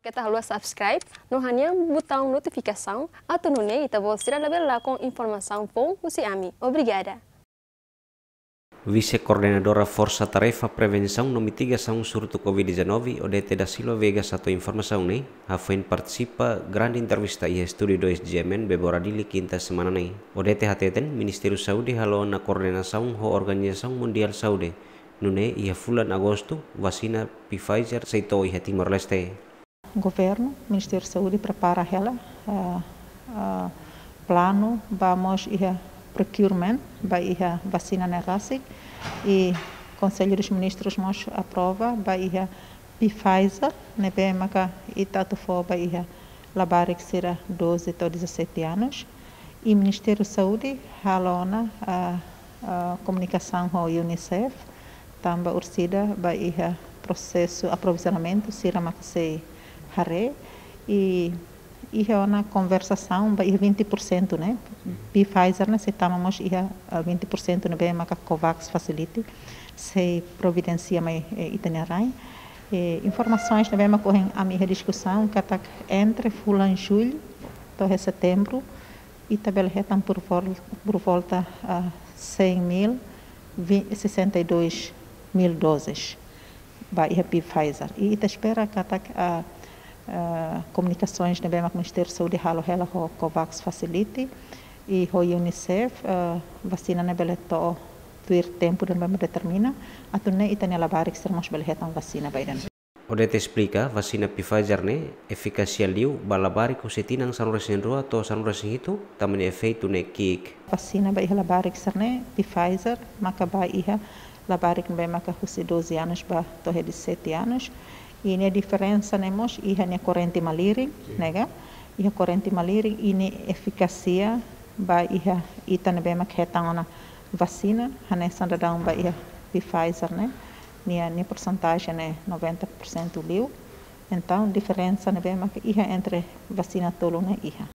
Kita harus subscribe no hanya atau notificação, kita boleh sila lebih com informasi pun usi ami. Obrigada. Vice-coordenadora Força Tarefa Prevenção no Mitigação Surto Covid-19, Odete da Silva Vega satu informação ne, Hafen participa grande entrevista e estúdio 2 GMN Beboradili quinta semana ne. Odete hateten Ministério Saúde halou na coordenação ho Organização Mundial Saúde, nune ia fulan Agosto vacina Pfizer seito hati Timor Leste. O governo, o Ministério da Saúde, prepara ela uh, uh, plano, vamos ir procurement, vai ir vacina na RASIC e o Conselho dos Ministros nos aprova, vai ir Pfizer, né, bem, e tanto for, vai ir labar que será 12 ou 17 anos. E o Ministério da Saúde, halona a, a comunicação com a Unicef, também ursida, vai ir processo aprovisionamento, será que haré e ia é uma conversação ia 20% né bi Pfizer estávamos ia 20% no bem a Covax facilite se providencia mais é, itinerário e, informações também me ocorrem a minha discussão que está entre fulan julho até setembro e também retam por volta, por volta a 100 mil 62 mil doses vai é Pfizer e está espera que a eh, comunicações também né, Ministério da Saúde, halo hela COVAX Facility e o UNICEF uh, vacina na né, beleto tuir tempo também né, determina tenha lavar labarik sermos belhetan vacina O Odete explica vacina Pfizer ne eficacia liu balabari ku setinang sanurasin rua to sanurasin hito tamani efeito ne kik. Vacina ba iha labarik serne Pfizer maka ba iha labarik be maka husi 12 anos ba torre de 7 anos ini è differenza nemos ihan ja korenti maliring nega iha korenti maliring ini efikasia ba iha itan be mak ona vasina hane sanda daun ba iha di Pfizer ne ni ni porcentagem ne 90% liu então diferensa ne be mak iha entre vasina tolu ne iha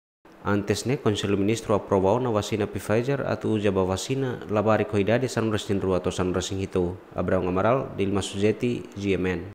Antes ne konsel Ministro aprovou na vasina Pfizer atu jaba vacina labari koidade sanresin ruato sanresin hito Abraham Amaral Dilma Sujeti GMN